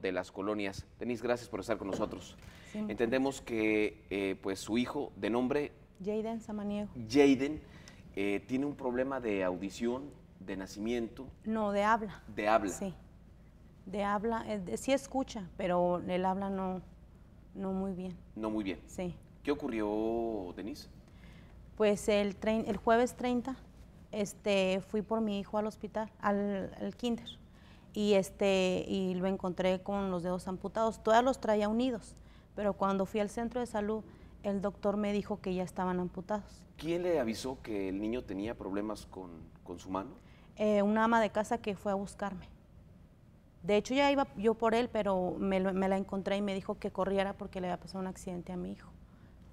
de las colonias. Denise, gracias por estar con nosotros. Entendemos que eh, pues su hijo de nombre... Jaden Samaniego. Jaden eh, tiene un problema de audición, de nacimiento. No, de habla. De habla. Sí, de habla. Eh, sí escucha, pero el habla no, no muy bien. No muy bien. Sí. ¿Qué ocurrió, Denise? Pues el, el jueves 30 este, fui por mi hijo al hospital, al, al kinder y, este, y lo encontré con los dedos amputados. Todos los traía unidos, pero cuando fui al centro de salud, el doctor me dijo que ya estaban amputados. ¿Quién le avisó que el niño tenía problemas con, su mano? Eh, una ama de casa que fue a buscarme. De hecho, ya iba yo por él, pero me, la encontré y me dijo que corriera porque le había pasado un accidente a mi hijo.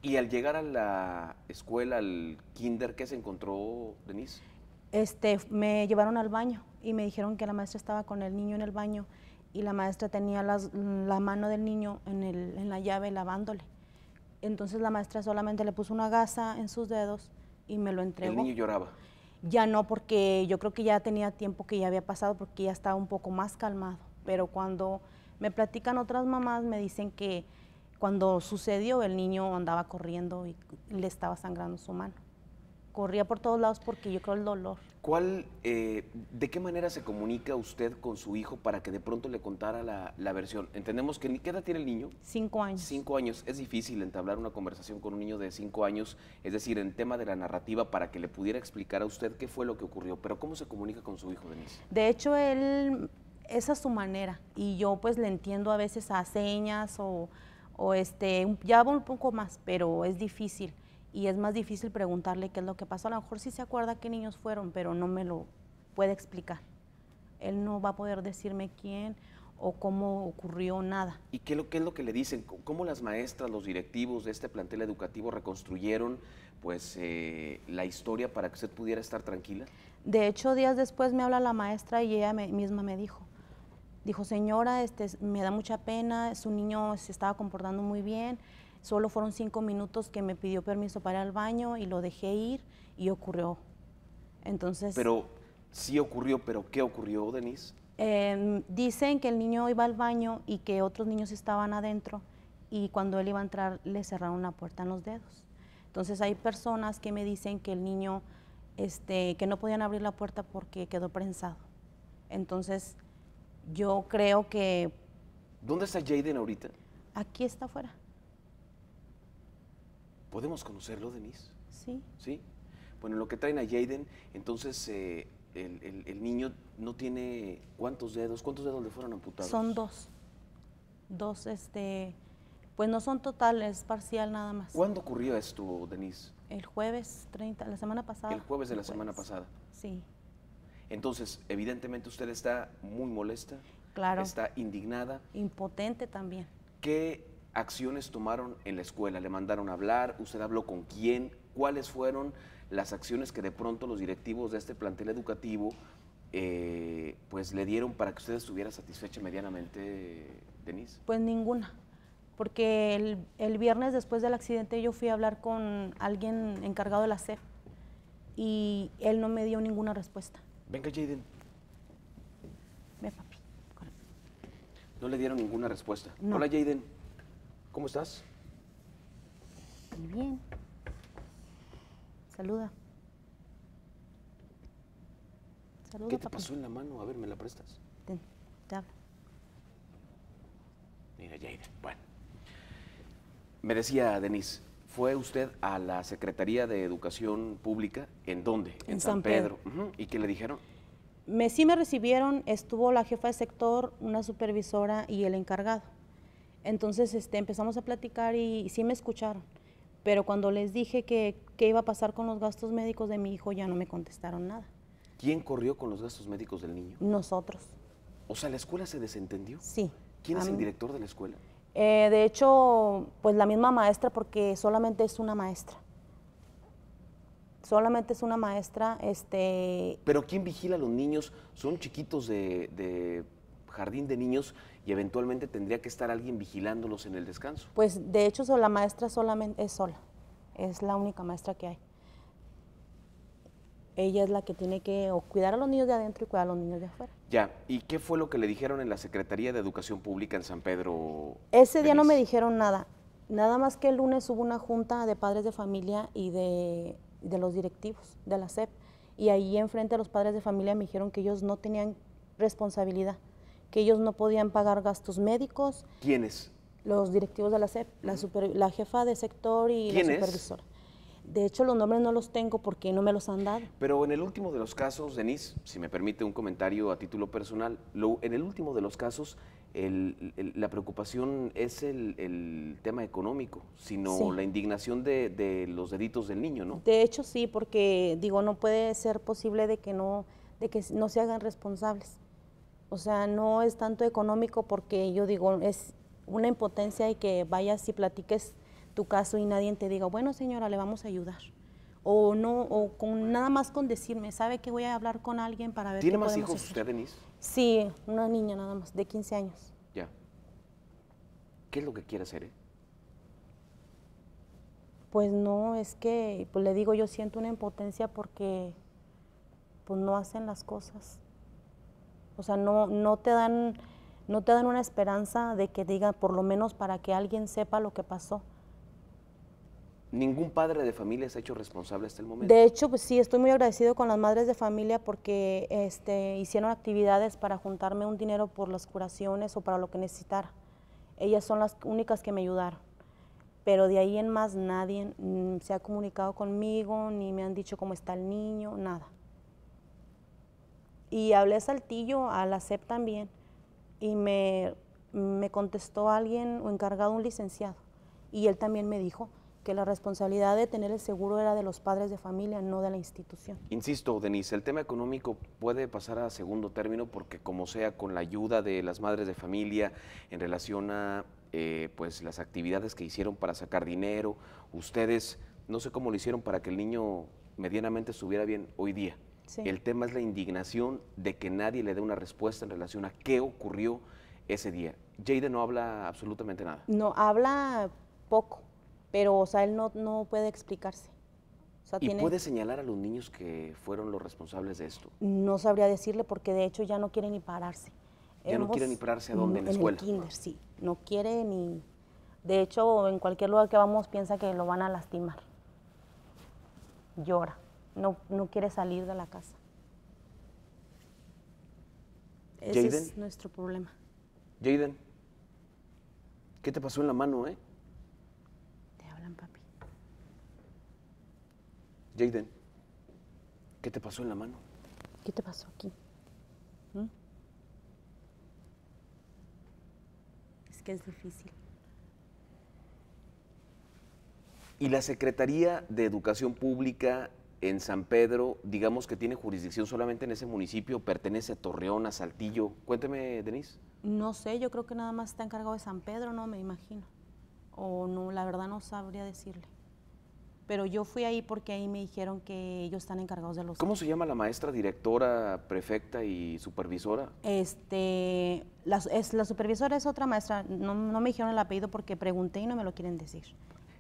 Y al llegar a la escuela, al kinder, ¿qué se encontró Denise? Este, me llevaron al baño y me dijeron que la maestra estaba con el niño en el baño y la maestra tenía la mano del niño en, en, la llave lavándole. Entonces la maestra solamente le puso una gasa en sus dedos y me lo entregó. ¿El niño lloraba? Ya no, porque yo creo que ya tenía tiempo que ya había pasado porque ya estaba un poco más calmado. Pero cuando me platican otras mamás, me dicen que cuando sucedió el niño andaba corriendo y le estaba sangrando su mano corría por todos lados porque yo creo el dolor. ¿Cuál, eh, de qué manera se comunica usted con su hijo para que de pronto le contara la, versión? Entendemos que, ¿qué edad tiene el niño? Cinco años. Cinco años. Es difícil entablar una conversación con un niño de cinco años, es decir, en tema de la narrativa, para que le pudiera explicar a usted qué fue lo que ocurrió. Pero ¿cómo se comunica con su hijo, Denise? De hecho, él, esa es su manera. Y yo pues le entiendo a veces a señas o, o este, ya un poco más, pero es difícil y es más difícil preguntarle qué es lo que pasó. A lo mejor sí se acuerda qué niños fueron, pero no me lo puede explicar. Él no va a poder decirme quién o cómo ocurrió nada. ¿Y qué, es lo que le dicen? ¿Cómo las maestras, los directivos de este plantel educativo reconstruyeron pues, eh, la historia para que usted pudiera estar tranquila? De hecho, días después me habla la maestra y ella misma me dijo, dijo, señora, este, me da mucha pena, su niño se estaba comportando muy bien, Solo fueron cinco minutos que me pidió permiso para el baño y lo dejé ir y ocurrió. Entonces. Pero sí ocurrió, pero ¿qué ocurrió, Denise? Em, dicen que el niño iba al baño y que otros niños estaban adentro y cuando él iba a entrar le cerraron la puerta en los dedos. Entonces hay personas que me dicen que el niño, este, que no podían abrir la puerta porque quedó prensado. Entonces yo creo que... ¿Dónde está Jaden ahorita? Aquí está afuera. ¿Podemos conocerlo, Denise? Sí. ¿Sí? Bueno, lo que traen a Jaden, entonces eh, el, niño no tiene cuántos dedos, cuántos dedos le fueron amputados. Son dos. Dos, este, pues no son totales, parcial nada más. ¿Cuándo ocurrió esto, Denise? El jueves 30, la semana pasada. El jueves de la semana pasada. Sí. Entonces, evidentemente usted está muy molesta. Claro. Está indignada. Impotente también. ¿Qué acciones tomaron en la escuela? ¿Le mandaron a hablar? ¿Usted habló con quién? ¿Cuáles fueron las acciones que de pronto los directivos de este plantel educativo eh, pues le dieron para que usted estuviera satisfecha medianamente, Denise? Pues ninguna, porque el, viernes después del accidente yo fui a hablar con alguien encargado de la SEP y él no me dio ninguna respuesta. Venga, Jaden. Ve, papi. No le dieron ninguna respuesta. Hola, Jaden. ¿Cómo estás? Muy bien. Saluda. Saluda ¿Qué te pasó en la mano? A ver, ¿me la prestas? Ten, te hablo. Mira, Jaira. Bueno. Me decía Denise, fue usted a la Secretaría de Educación Pública, ¿en dónde? En, San, Pedro. ¿Y qué le dijeron? Me, sí me recibieron, estuvo la jefa de sector, una supervisora y el encargado. Entonces este, empezamos a platicar y, sí me escucharon, pero cuando les dije que, iba a pasar con los gastos médicos de mi hijo, ya no me contestaron nada. ¿Quién corrió con los gastos médicos del niño? Nosotros. O sea, ¿la escuela se desentendió? Sí. ¿Quién es el director de la escuela? Eh, de hecho, pues la misma maestra, porque solamente es una maestra. Solamente es una maestra, este... ¿Pero quién vigila a los niños? ¿Son chiquitos de jardín de niños y eventualmente tendría que estar alguien vigilándolos en el descanso. Pues de hecho la maestra solamente es sola, es la única maestra que hay. Ella es la que tiene que cuidar a los niños de adentro y cuidar a los niños de afuera. Ya, ¿y qué fue lo que le dijeron en la Secretaría de Educación Pública en San Pedro? Ese día no me dijeron nada, nada más que el lunes hubo una junta de padres de familia y de, de los directivos de la SEP y ahí enfrente a los padres de familia me dijeron que ellos no tenían responsabilidad, que ellos no podían pagar gastos médicos. ¿Quiénes? Los directivos de la SEP, la, jefa de sector y la supervisora. De hecho, los nombres no los tengo porque no me los han dado. Pero en el último de los casos, Denise, si me permite un comentario a título personal, en el último de los casos, la preocupación es el, tema económico, sino la indignación de, los delitos del niño, ¿no? De hecho, sí, porque digo, no puede ser posible de que no, de que no se hagan responsables. O sea, no es tanto económico porque yo digo, es una impotencia y que vayas y platiques tu caso y nadie te diga, bueno señora, le vamos a ayudar. O no, o con nada más con decirme, ¿sabe que voy a hablar con alguien para ver ¿Tiene más hijos usted, Denise? Sí, una niña nada más, de 15 años. Ya. ¿Qué es lo que quiere hacer? Eh? Pues no, es que, pues le digo, yo siento una impotencia porque pues no hacen las cosas. O sea, no, no, te dan, no te dan una esperanza de que diga, por lo menos para que alguien sepa lo que pasó. ¿Ningún padre de familia se ha hecho responsable hasta el momento? De hecho, pues sí, estoy muy agradecido con las madres de familia porque este, hicieron actividades para juntarme un dinero por las curaciones o para lo que necesitara. Ellas son las únicas que me ayudaron. Pero de ahí en más nadie mm, se ha comunicado conmigo, ni me han dicho cómo está el niño, nada. Y hablé a Saltillo, a la CEP también, y me, me contestó alguien o encargado, un licenciado, y él también me dijo que la responsabilidad de tener el seguro era de los padres de familia, no de la institución. Insisto, Denise, el tema económico puede pasar a segundo término porque como sea, con la ayuda de las madres de familia en relación a eh, pues, las actividades que hicieron para sacar dinero, ustedes, no sé cómo lo hicieron para que el niño medianamente estuviera bien hoy día. El tema es la indignación de que nadie le dé una respuesta en relación a qué ocurrió ese día. Jade no habla absolutamente nada. No, habla poco, pero o sea, él no, puede explicarse. ¿Y puede señalar a los niños que fueron los responsables de esto? No sabría decirle porque de hecho ya no quiere ni pararse. Ya no quiere ni pararse a dónde, en la escuela. En el kinder, sí. No quiere ni... De hecho, en cualquier lugar que vamos piensa que lo van a lastimar. Llora no, no quiere salir de la casa. Ese es nuestro problema. Jaden, ¿qué te pasó en la mano, eh? Te hablan, papi. Jaden, ¿qué te pasó en la mano? ¿Qué te pasó aquí? ¿Mm? Es que es difícil. ¿Y la Secretaría de Educación Pública en San Pedro, digamos que tiene jurisdicción solamente en ese municipio, pertenece a Torreón, a Saltillo. Cuénteme, Denise. No sé, yo creo que nada más está encargado de San Pedro, no me imagino. O no, la verdad no sabría decirle. Pero yo fui ahí porque ahí me dijeron que ellos están encargados de los. ¿Cómo se llama la maestra, directora, prefecta y supervisora? Este, la, es, la supervisora es otra maestra. no me dijeron el apellido porque pregunté y no me lo quieren decir.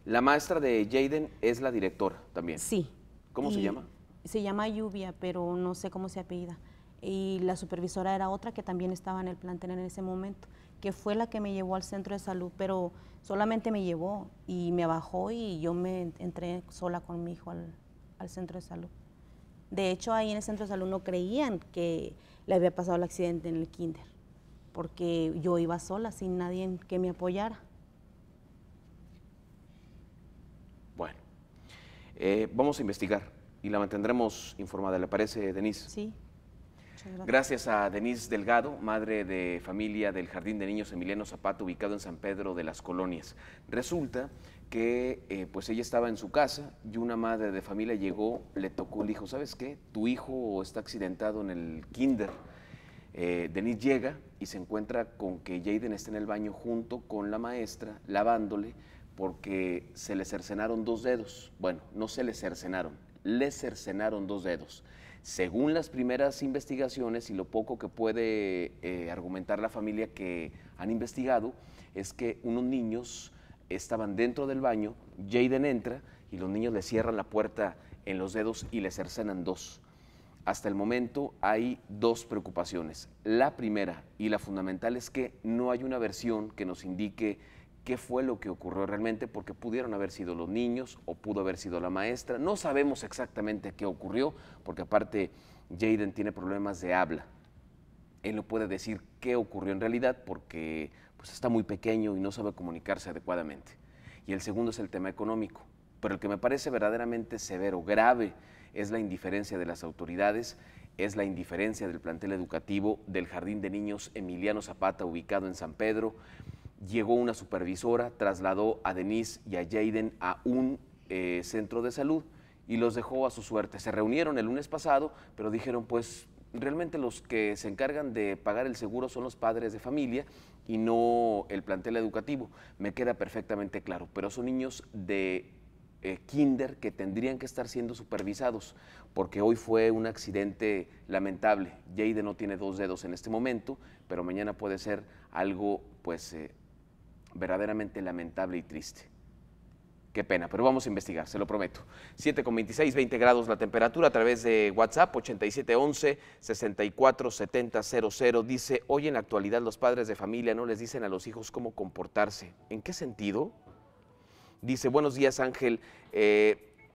La maestra de Jaden es la directora también. Sí, ¿Cómo se llama? Se llama Lluvia, pero no sé cómo se apellida. Y la supervisora era otra que también estaba en el plantel en ese momento, que fue la que me llevó al centro de salud, pero solamente me llevó y me bajó y yo me entré sola con mi hijo al, al centro de salud. De hecho, ahí en el centro de salud no creían que le había pasado el accidente en el kinder, porque yo iba sola, sin nadie que me apoyara. Eh, vamos a investigar y la mantendremos informada. ¿Le parece, Denise? Sí. Gracias a Denise Delgado, madre de familia del Jardín de Niños Emiliano Zapata, ubicado en San Pedro de las Colonias. Resulta que eh, pues ella estaba en su casa y una madre de familia llegó, le tocó, le dijo, ¿sabes qué? Tu hijo está accidentado en el kinder. Eh, Denise llega y se encuentra con que Jaden está en el baño junto con la maestra, lavándole, porque se le cercenaron dos dedos. Bueno, no se le cercenaron, le cercenaron dos dedos. Según las primeras investigaciones y lo poco que puede eh, argumentar la familia que han investigado, es que unos niños estaban dentro del baño, Jaden entra y los niños le cierran la puerta en los dedos y le cercenan dos. Hasta el momento hay dos preocupaciones. La primera y la fundamental es que no hay una versión que nos indique qué fue lo que ocurrió realmente, porque pudieron haber sido los niños o pudo haber sido la maestra. No sabemos exactamente qué ocurrió, porque aparte Jaden tiene problemas de habla. Él no puede decir qué ocurrió en realidad porque pues, está muy pequeño y no sabe comunicarse adecuadamente. Y el segundo es el tema económico. Pero el que me parece verdaderamente severo, grave, es la indiferencia de las autoridades es la indiferencia del plantel educativo del Jardín de Niños Emiliano Zapata, ubicado en San Pedro, llegó una supervisora, trasladó a Denise y a Jaden a un eh, centro de salud y los dejó a su suerte. Se reunieron el lunes pasado, pero dijeron pues realmente los que se encargan de pagar el seguro son los padres de familia y no el plantel educativo. Me queda perfectamente claro, pero son niños de eh, kinder que tendrían que estar siendo supervisados, porque hoy fue un accidente lamentable. Jaden no tiene dos dedos en este momento, pero mañana puede ser algo pues eh, verdaderamente lamentable y triste. Qué pena, pero vamos a investigar, se lo prometo. 7 con 26, 20 grados la temperatura a través de WhatsApp 8711 647000 Dice, hoy en la actualidad los padres de familia no les dicen a los hijos cómo comportarse. ¿En qué sentido? Dice, buenos días Ángel, eh,